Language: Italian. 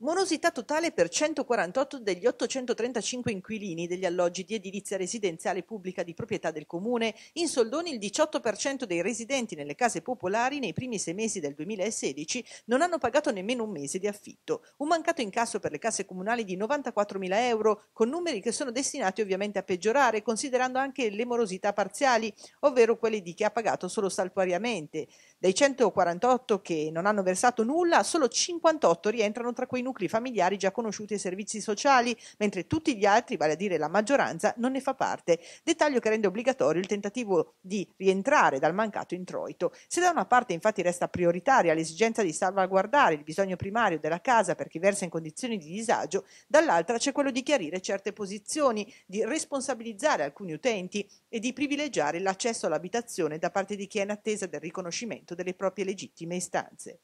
Morosità totale per 148 degli 835 inquilini degli alloggi di edilizia residenziale pubblica di proprietà del comune. In soldoni il 18% dei residenti nelle case popolari nei primi sei mesi del 2016 non hanno pagato nemmeno un mese di affitto. Un mancato incasso per le casse comunali di 94.000 euro, con numeri che sono destinati ovviamente a peggiorare, considerando anche le morosità parziali, ovvero quelle di chi ha pagato solo saltuariamente. Dei 148 che non hanno versato nulla, solo 58 rientrano tra quei nuclei familiari già conosciuti ai servizi sociali, mentre tutti gli altri, vale a dire la maggioranza, non ne fa parte. Dettaglio che rende obbligatorio il tentativo di rientrare dal mancato introito. Se da una parte infatti resta prioritaria l'esigenza di salvaguardare il bisogno primario della casa per chi versa in condizioni di disagio, dall'altra c'è quello di chiarire certe posizioni, di responsabilizzare alcuni utenti e di privilegiare l'accesso all'abitazione da parte di chi è in attesa del riconoscimento delle proprie legittime istanze.